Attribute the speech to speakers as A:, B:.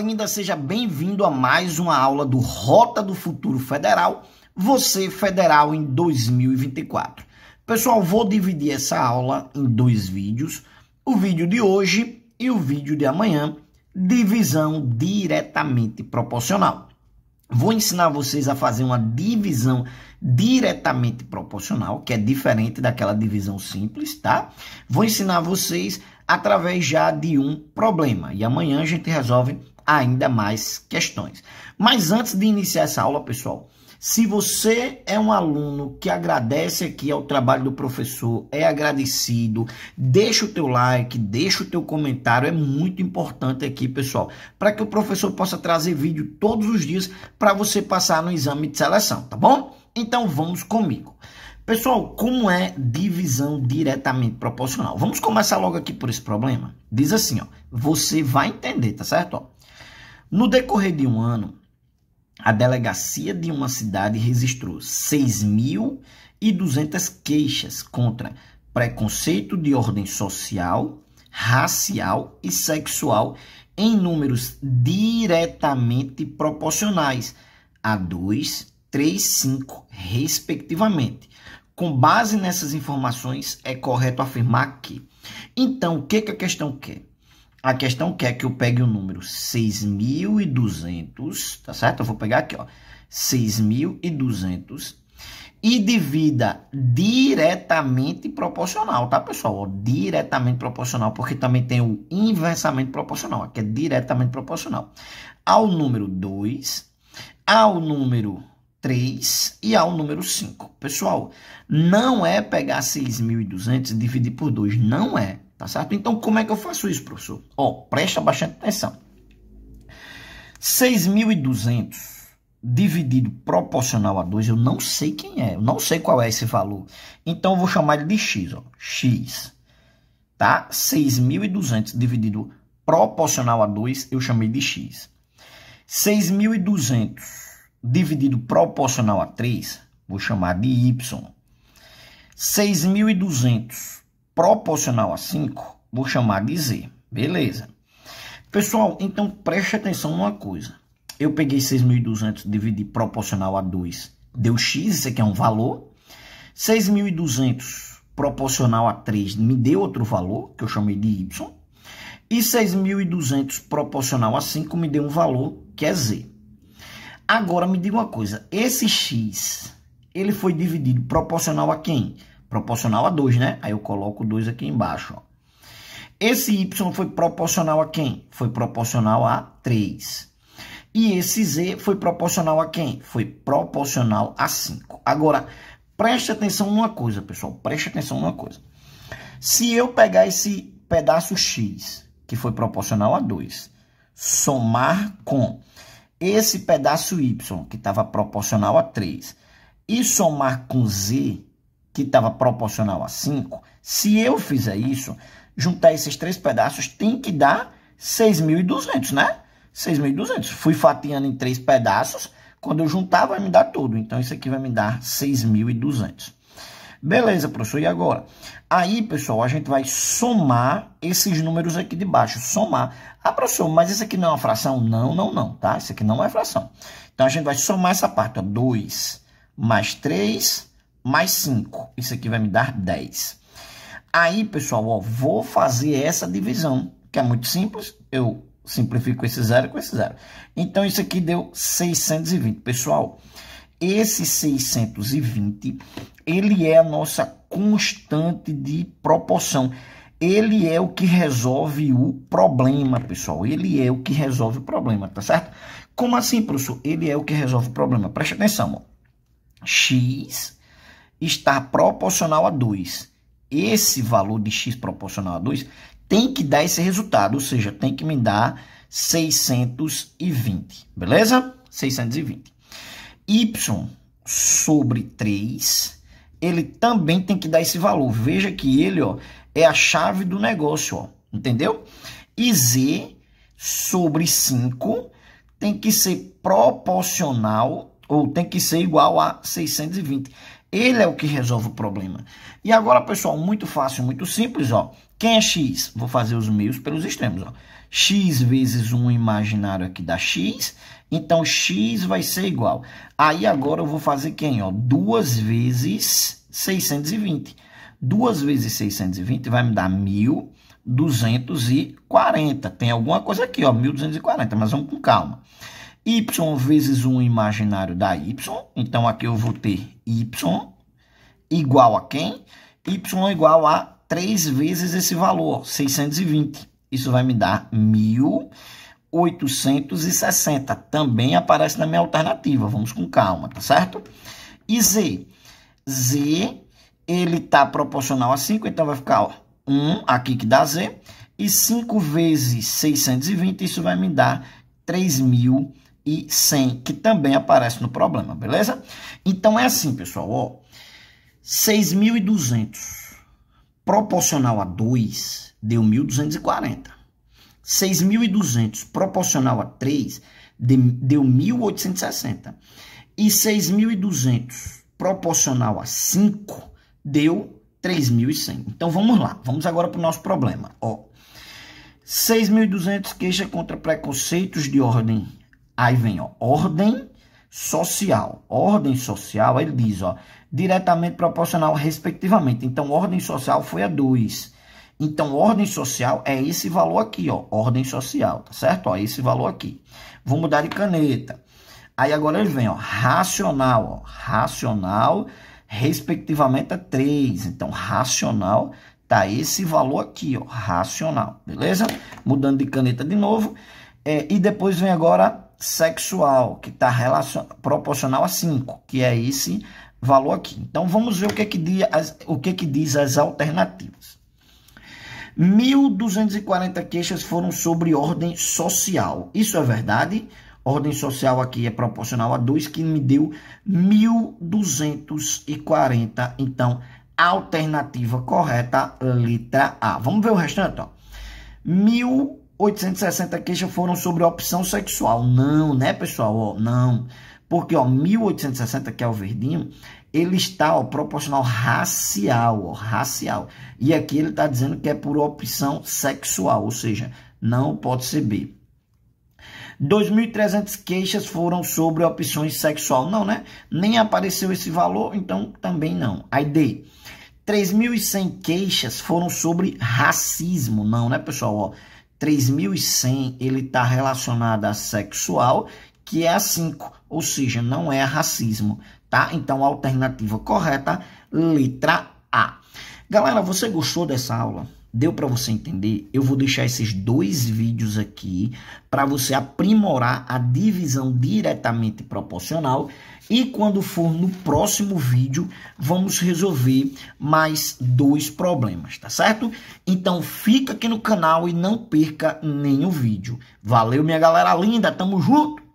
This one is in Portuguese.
A: linda, seja bem-vindo a mais uma aula do Rota do Futuro Federal, você federal em 2024. Pessoal, vou dividir essa aula em dois vídeos, o vídeo de hoje e o vídeo de amanhã, divisão diretamente proporcional. Vou ensinar vocês a fazer uma divisão diretamente proporcional, que é diferente daquela divisão simples, tá? Vou ensinar vocês através já de um problema. E amanhã a gente resolve ainda mais questões. Mas antes de iniciar essa aula, pessoal, se você é um aluno que agradece aqui ao trabalho do professor, é agradecido, deixa o teu like, deixa o teu comentário, é muito importante aqui, pessoal, para que o professor possa trazer vídeo todos os dias para você passar no exame de seleção, tá bom? Então vamos comigo. Pessoal, como é divisão diretamente proporcional? Vamos começar logo aqui por esse problema. Diz assim, ó, você vai entender, tá certo? Ó, no decorrer de um ano, a delegacia de uma cidade registrou 6.200 queixas contra preconceito de ordem social, racial e sexual em números diretamente proporcionais a 2, 3, 5, respectivamente. Com base nessas informações, é correto afirmar que. Então, o que, que a questão quer? A questão quer que eu pegue o número 6.200, tá certo? Eu vou pegar aqui, ó, 6.200 e divida diretamente proporcional, tá, pessoal? Ó, diretamente proporcional, porque também tem o inversamente proporcional, aqui é diretamente proporcional. Ao número 2, ao número 3 e ao número 5. Pessoal, não é pegar 6.200 e dividir por 2, não é. Tá certo? Então, como é que eu faço isso, professor? Ó, presta bastante atenção. 6.200 dividido proporcional a 2, eu não sei quem é, eu não sei qual é esse valor. Então, eu vou chamar ele de x, ó. X, tá? 6.200 dividido proporcional a 2, eu chamei de x. 6.200 dividido proporcional a 3, vou chamar de y. 6.200 proporcional a 5, vou chamar de Z. Beleza. Pessoal, então preste atenção numa coisa. Eu peguei 6.200, dividi proporcional a 2, deu X, isso aqui é um valor. 6.200 proporcional a 3 me deu outro valor, que eu chamei de Y. E 6.200 proporcional a 5 me deu um valor, que é Z. Agora me diga uma coisa, esse X, ele foi dividido proporcional a quem? proporcional a 2, né? Aí eu coloco 2 aqui embaixo, ó. Esse Y foi proporcional a quem? Foi proporcional a 3. E esse Z foi proporcional a quem? Foi proporcional a 5. Agora, preste atenção numa coisa, pessoal. Preste atenção numa coisa. Se eu pegar esse pedaço X, que foi proporcional a 2, somar com esse pedaço Y, que estava proporcional a 3, e somar com Z, que estava proporcional a 5, se eu fizer isso, juntar esses três pedaços tem que dar 6.200, né? 6.200. Fui fatiando em três pedaços, quando eu juntar vai me dar tudo. Então, isso aqui vai me dar 6.200. Beleza, professor, e agora? Aí, pessoal, a gente vai somar esses números aqui de baixo, somar. Ah, professor, mas isso aqui não é uma fração? Não, não, não, tá? Isso aqui não é fração. Então, a gente vai somar essa parte, ó, 2 mais 3 mais 5. Isso aqui vai me dar 10. Aí, pessoal, ó, vou fazer essa divisão, que é muito simples. Eu simplifico esse zero com esse zero. Então, isso aqui deu 620. Pessoal, esse 620, ele é a nossa constante de proporção. Ele é o que resolve o problema, pessoal. Ele é o que resolve o problema, tá certo? Como assim, professor? Ele é o que resolve o problema. Preste atenção, ó. X está proporcional a 2. Esse valor de x proporcional a 2 tem que dar esse resultado, ou seja, tem que me dar 620, beleza? 620. Y sobre 3, ele também tem que dar esse valor. Veja que ele ó, é a chave do negócio, ó, entendeu? E Z sobre 5 tem que ser proporcional ou tem que ser igual a 620. Ele é o que resolve o problema. E agora, pessoal, muito fácil, muito simples, ó. Quem é x? Vou fazer os meios pelos extremos, ó. x vezes um imaginário aqui dá x, então x vai ser igual. Aí agora eu vou fazer quem, ó? 2 vezes 620. 2 vezes 620 vai me dar 1240. Tem alguma coisa aqui, ó, 1240, mas vamos com calma y vezes um imaginário dá y, então aqui eu vou ter y igual a quem? y igual a 3 vezes esse valor, 620. Isso vai me dar 1860. Também aparece na minha alternativa. Vamos com calma, tá certo? E z? Z, ele tá proporcional a 5, então vai ficar ó, 1 aqui que dá z. E 5 vezes 620, isso vai me dar 3.000 e 100, que também aparece no problema, beleza? Então é assim, pessoal, ó. 6.200 proporcional a 2 deu 1.240. 6.200 proporcional a 3 deu 1.860. E 6.200 proporcional a 5 deu 3.100. Então vamos lá, vamos agora para o nosso problema. 6.200 queixa contra preconceitos de ordem Aí vem, ó, ordem social. Ordem social, ele diz, ó, diretamente proporcional, respectivamente. Então, ordem social foi a 2. Então, ordem social é esse valor aqui, ó. Ordem social, tá certo? Ó, esse valor aqui. Vou mudar de caneta. Aí agora ele vem, ó, racional, ó. Racional, respectivamente, a é 3. Então, racional tá esse valor aqui, ó. Racional, beleza? Mudando de caneta de novo. É, e depois vem agora sexual, que está proporcional a 5, que é esse valor aqui. Então, vamos ver o que, é que, diz, o que, é que diz as alternativas. 1.240 queixas foram sobre ordem social. Isso é verdade? Ordem social aqui é proporcional a 2, que me deu 1.240. Então, alternativa correta, letra A. Vamos ver o restante, ó. 860 queixas foram sobre opção sexual. Não, né, pessoal? Ó, não. Porque, ó, 1860, que é o verdinho, ele está, ó, proporcional racial, ó, racial. E aqui ele está dizendo que é por opção sexual, ou seja, não pode ser B. 2.300 queixas foram sobre opções sexual. Não, né? Nem apareceu esse valor, então também não. Aí D. 3.100 queixas foram sobre racismo. Não, né, pessoal? Ó, 3100 ele está relacionado a sexual, que é a 5, ou seja, não é racismo, tá? Então, a alternativa correta, letra A. Galera, você gostou dessa aula? Deu para você entender? Eu vou deixar esses dois vídeos aqui para você aprimorar a divisão diretamente proporcional e quando for no próximo vídeo, vamos resolver mais dois problemas, tá certo? Então fica aqui no canal e não perca nenhum vídeo. Valeu, minha galera linda, tamo junto!